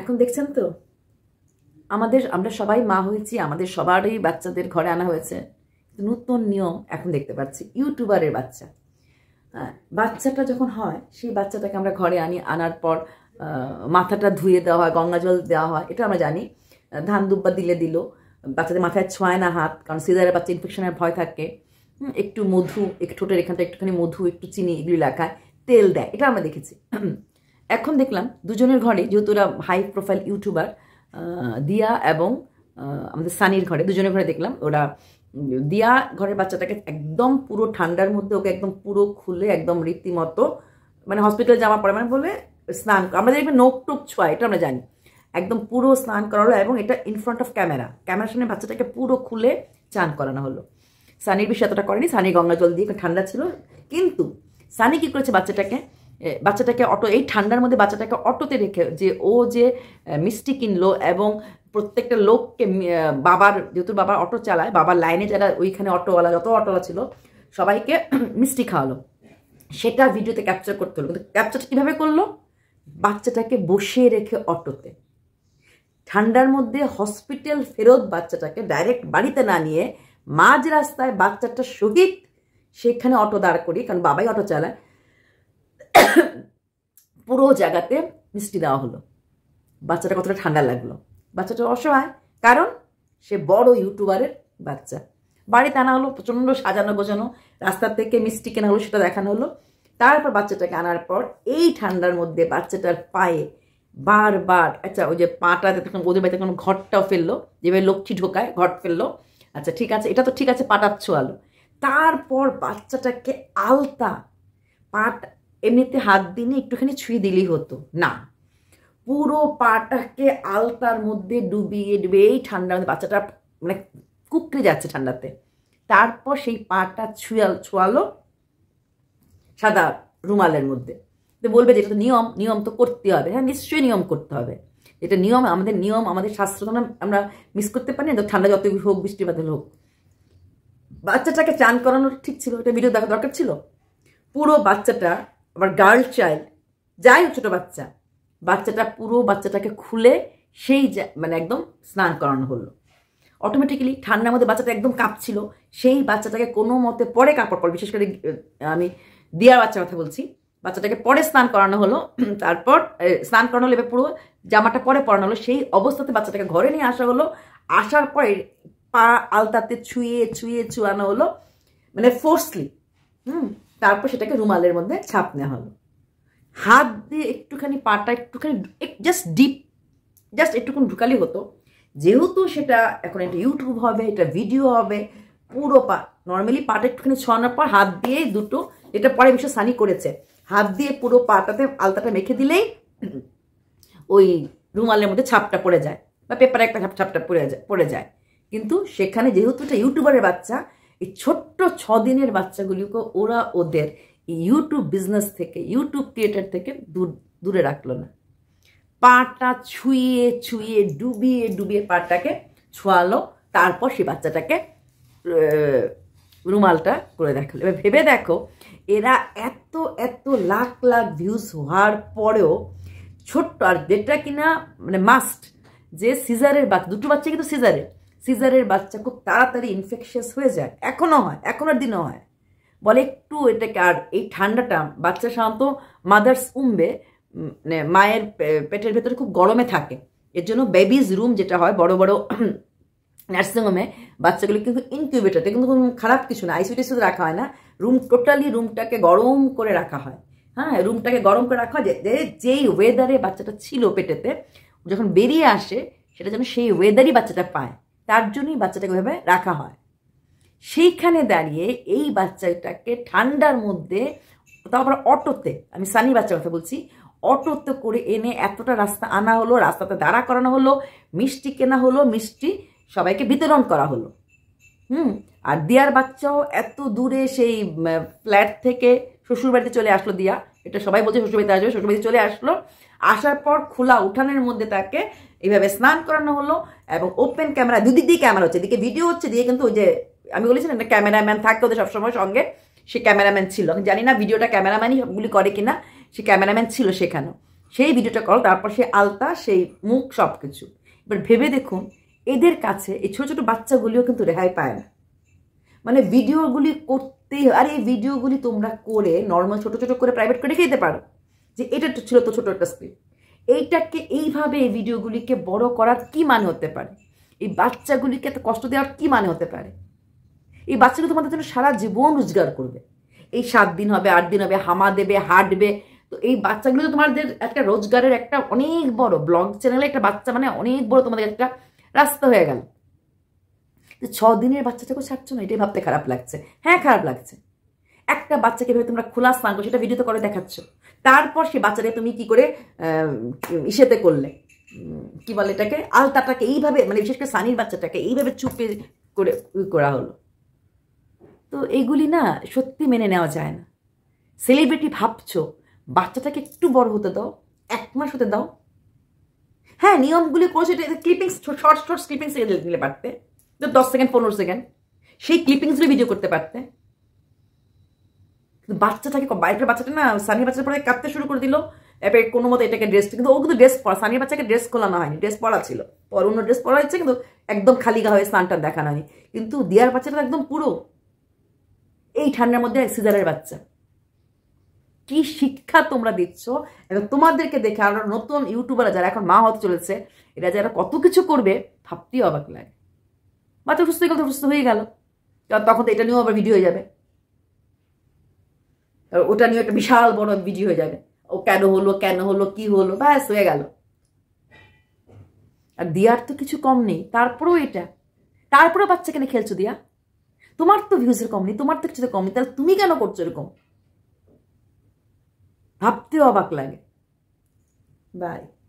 এখন দেখছেন তো আমাদের আমরা সবাই মা হয়েছি আমাদের সবারই বাচ্চাদের ঘরে আনা হয়েছে নতুন নিয়ম এখন দেখতে পাচ্ছি ইউটিউবারের বাচ্চা হ্যাঁ, বাচ্চাটা যখন হয় সেই বাচ্চাটাকে আমরা ঘরে আনি আনার পর মাথাটা ধুয়ে দেওয়া হয় গঙ্গা জল দেওয়া হয় এটা আমরা জানি ধান দুব্বা দিলে দিল বাচ্চাদের মাথায় ছোঁয় না হাত কারণ সিজারের বাচ্চা ইনফেকশনের ভয় থাকে একটু মধু একটু ঠোঁটের এখানটা একটুখানি মধু একটু চিনি এগুলি লাগায় তেল দেয় এটা আমরা দেখেছি এখন দেখলাম দুজনের ঘরে যেহেতু ওরা হাই প্রোফাইল ইউটিউবার দিয়া এবং আমাদের সানির ঘরে দুজনের ঘরে দেখলাম ওরা দিয়া ঘরের বাচ্চাটাকে একদম পুরো ঠান্ডার মধ্যে ওকে একদম পুরো খুলে একদম রীতিমতো মানে হসপিটালে যাওয়া পরে মানে বলে স্নান আমাদের এখানে নোক টোক ছোঁয়া এটা আমরা জানি একদম পুরো স্নান করালো এবং এটা ইন ফ্রন্ট অফ ক্যামেরা ক্যামেরার সামনে বাচ্চাটাকে পুরো খুলে চান করানো হলো সানির বিষয়ে এতটা করেনি সানি গঙ্গা জল দিয়ে ঠান্ডা ছিল কিন্তু সানি কী করেছে বাচ্চাটাকে বাচ্চাটাকে অটো এই ঠান্ডার মধ্যে বাচ্চাটাকে অটোতে রেখে যে ও যে মিষ্টি কিনলো এবং প্রত্যেকটা লোককে বাবার যেহেতু বাবার অটো চালায় বাবার লাইনে যারা ওইখানে অটোওয়ালা যত অটোওয়ালা ছিল সবাইকে মিষ্টি খাওয়ালো সেটা ভিডিওতে ক্যাপচার করতে হলো কিন্তু ক্যাপচারটা কীভাবে করলো বাচ্চাটাকে বসিয়ে রেখে অটোতে ঠান্ডার মধ্যে হসপিটাল ফেরত বাচ্চাটাকে ডাইরেক্ট বাড়িতে না নিয়ে মাঝ রাস্তায় বাচ্চাটা সহিত সেখানে অটো দাঁড় করি কারণ বাবাই অটো চালায় পুরো জায়গাতে মিষ্টি দেওয়া হলো বাচ্চাটা কতটা ঠান্ডা লাগলো বাচ্চাটা অসহায় কারণ সে বড় ইউটিউবারের বাচ্চা বাড়িতে আনা হলো প্রচণ্ড সাজানো গোছানো রাস্তার থেকে মিষ্টি কেনা হলো সেটা দেখানো হলো তারপর বাচ্চাটাকে আনার পর এই ঠান্ডার মধ্যে বাচ্চাটার পায়ে বারবার আচ্ছা ওই যে পাটাতে তখন ওদের বাড়িতে কোনো ঘরটাও ফেললো যেভাবে লক্ষ্মী ঢোকায় ঘট ফেললো আচ্ছা ঠিক আছে এটা তো ঠিক আছে পাটার ছোয়ালো তারপর বাচ্চাটাকে আলতা পাট এমনিতে হাত দিনে একটুখানি ছুঁয়ে দিলেই হতো না পুরো পাটাকে আলতার মধ্যে ডুবিয়ে ডুবেই ঠান্ডার মধ্যে বাচ্চাটা মানে কুকড়ে যাচ্ছে ঠান্ডাতে তারপর সেই পাটা ছুঁয়াল ছোঁয়ালো সাদা রুমালের মধ্যে তো বলবে যে তো নিয়ম নিয়ম তো করতে হবে হ্যাঁ নিশ্চয়ই নিয়ম করতে হবে এটা নিয়ম আমাদের নিয়ম আমাদের শাস্ত্র আমরা মিস করতে পারি না ঠান্ডা যত হোক বৃষ্টি বাদল হোক বাচ্চাটাকে চান করানোর ঠিক ছিল এটা ভিডিও দেখা দরকার ছিল পুরো বাচ্চাটা আবার গার্ল চাইল্ড যাই ছোটো বাচ্চা বাচ্চাটা পুরো বাচ্চাটাকে খুলে সেই মানে একদম স্নান করানো হলো অটোমেটিক্যালি ঠান্ডার মধ্যে বাচ্চাটা একদম কাঁপছিল সেই বাচ্চাটাকে কোনো মতে পরে কাপড় পর বিশেষ করে আমি দিয়ার বাচ্চার কথা বলছি বাচ্চাটাকে পরে স্নান করানো হলো তারপর স্নান করানো হলো এবার পুরো জামাটা পরে পরানো হলো সেই অবস্থাতে বাচ্চাটাকে ঘরে নিয়ে আসা হলো আসার পরে পা আলতাতে ছুঁয়ে ছুঁয়ে ছুঁয়ানো হলো মানে ফোর্সলি হুম তারপর সেটাকে রুমালের মধ্যে ছাপ নেওয়া হলো হাত দিয়ে একটুখানি পাটা একটুখানি জাস্ট ডিপ জাস্ট একটুকুন ঢুকালি হতো যেহেতু সেটা এখন এটা ইউটিউব হবে এটা ভিডিও হবে পুরো পা নর্মালি পাটা একটুখানি ছড়ানোর পর হাত দিয়ে দুটো এটা পরে বিশ্ব সানি করেছে হাত দিয়ে পুরো পাটাতে আলতাটা মেখে দিলেই ওই রুমালের মধ্যে ছাপটা পড়ে যায় বা পেপারে একটা ছাপ ছাপটা পড়ে যায় পড়ে যায় কিন্তু সেখানে যেহেতু এটা ইউটিউবারের বাচ্চা এই ছোট্ট ছ দিনের বাচ্চাগুলিকে ওরা ওদের ইউটিউব বিজনেস থেকে ইউটিউব ক্রিয়েটার থেকে দূর দূরে রাখলো না পাটা ছুঁয়ে ছুঁয়ে ডুবিয়ে ডুবিয়ে পাটাকে ছোঁয়ালো তারপর সে বাচ্চাটাকে রুমালটা করে দেখালো এবার ভেবে দেখো এরা এত এত লাখ লাখ ভিউজ হওয়ার পরেও ছোট্ট আর যেটা কিনা মানে মাস্ট যে সিজারের বাচ্চা দুটো বাচ্চা কিন্তু সিজারের সিজারের বাচ্চা খুব তাড়াতাড়ি ইনফেকশাস হয়ে যায় এখনও হয় এখনের দিনও হয় বলে একটু এটাকে আর এই ঠান্ডাটা বাচ্চা সাধারণত মাদার্স উমবে মানে মায়ের পেটের ভেতরে খুব গরমে থাকে এর জন্য বেবিজ রুম যেটা হয় বড় বড় নার্সিংহোমে বাচ্চাগুলো কিন্তু ইনকিউবেটারতে কিন্তু কোনো খারাপ কিছু না আইসিউটি শুধু রাখা হয় না রুম টোটালি রুমটাকে গরম করে রাখা হয় হ্যাঁ রুমটাকে গরম করে রাখা হয় যে যেই ওয়েদারে বাচ্চাটা ছিল পেটেতে যখন বেরিয়ে আসে সেটা যেন সেই ওয়েদারই বাচ্চাটা পায় তার জন্যই বাচ্চাটাকে ওইভাবে রাখা হয় সেইখানে দাঁড়িয়ে এই বাচ্চাটাকে ঠান্ডার মধ্যে তারপর অটোতে আমি সানি বাচ্চার কথা বলছি অটোতে করে এনে এতটা রাস্তা আনা হলো রাস্তাতে দাঁড়া করানো হলো মিষ্টি কেনা হলো মিষ্টি সবাইকে বিতরণ করা হলো হুম আর দিয়ার বাচ্চাও এত দূরে সেই ফ্ল্যাট থেকে শ্বশুরবাড়িতে চলে আসলো দিয়া এটা সবাই বলছে শ্বশুরবাড়িতে আসবে শ্বশুরবাড়িতে চলে আসলো আসার পর খোলা উঠানের মধ্যে তাকে এইভাবে স্নান করানো হলো এবং ওপেন ক্যামেরা দুদিক দিয়ে ক্যামেরা হচ্ছে এদিকে ভিডিও হচ্ছে দিয়ে কিন্তু ওই যে আমি বলেছিলাম না ক্যামেরাম্যান থাকতে ওদের সবসময় সঙ্গে সে ক্যামেরাম্যান ছিল আমি জানি না ভিডিওটা ক্যামেরাম্যানই সবগুলি করে কিনা সে ক্যামেরাম্যান ছিল সেখানেও সেই ভিডিওটা করো তারপর সে আলতা সেই মুখ সব কিছু এবার ভেবে দেখুন এদের কাছে এই ছোটো ছোটো বাচ্চাগুলিও কিন্তু রেহাই পায় না মানে ভিডিওগুলি করতেই আর এই ভিডিওগুলি তোমরা করে নর্মাল ছোটো ছোটো করে প্রাইভেট করে খেতে পারো যে এটা ছিল তো ছোটো একটা স্ক্রিপ্ট এইটাকে এইভাবে এই ভিডিওগুলিকে বড় করার কি মানে হতে পারে এই বাচ্চাগুলিকে এত কষ্ট দেওয়ার কি মানে হতে পারে এই বাচ্চাগুলো তোমাদের জন্য সারা জীবন রোজগার করবে এই সাত দিন হবে আট দিন হবে হামা দেবে হাঁটবে তো এই বাচ্চাগুলো তো তোমাদের একটা রোজগারের একটা অনেক বড় ব্লগ চ্যানেলে একটা বাচ্চা মানে অনেক বড় তোমাদের একটা রাস্তা হয়ে গেল তো ছ দিনের বাচ্চাটাকে ছাড়ছো না এটাই ভাবতে খারাপ লাগছে হ্যাঁ খারাপ লাগছে একটা বাচ্চাকে ভেবে তোমরা খোলা স্নান করছো সেটা ভিডিওতে করে দেখাচ্ছ তারপর সে বাচ্চাকে তুমি কি করে ইসেতে করলে কি বলে এটাকে আলতাটাকে এইভাবে মানে বিশেষ করে সানির বাচ্চাটাকে এইভাবে চুপে করে করা হলো তো এইগুলি না সত্যি মেনে নেওয়া যায় না সেলিব্রিটি ভাবছো বাচ্চাটাকে একটু বড় হতে দাও এক মাস হতে দাও হ্যাঁ নিয়মগুলি করেছে ক্লিপিংস শর্ট শর্ট ক্লিপিংস নিলে পারতে তো দশ সেকেন্ড পনেরো সেকেন্ড সেই ক্লিপিংসগুলি ভিডিও করতে পারতে কিন্তু থাকে বাইরের বাচ্চাটা না সানির বাচ্চার পরে কাঁদতে শুরু করে দিল এবার কোনো মতো এটাকে ড্রেস কিন্তু ও কিন্তু ড্রেস পরা সানির বাচ্চাকে ড্রেস খোলানো হয়নি ড্রেস পরা ছিল পর অন্য ড্রেস পরা হচ্ছে কিন্তু একদম খালি গা হয়ে সানটা দেখানো হয়নি কিন্তু দিয়ার বাচ্চাটা একদম পুরো এই ঠান্ডার মধ্যে সিজারের বাচ্চা কি শিক্ষা তোমরা দিচ্ছ এবং তোমাদেরকে দেখে আমরা নতুন ইউটিউবাররা যারা এখন মা হতে চলেছে এরা যারা কত কিছু করবে ভাবতেই অবাক লাগে বাচ্চা সুস্থ গেল তো সুস্থ হয়ে গেল তখন তো এটা নিয়েও আবার ভিডিও হয়ে যাবে ওটা নিয়ে একটা বিশাল বড় ভিডিও হয়ে যাবে ও কেন হলো কেন হলো কি হলো ব্যাস হয়ে গেল আর দিয়ার তো কিছু কম নেই তারপরেও এটা তারপরে বাচ্চা কেন খেলছো দিয়া তোমার তো ভিউজের কম নেই তোমার তো কিছু কম নেই তাহলে তুমি কেন করছো এরকম ভাবতেও অবাক লাগে বাই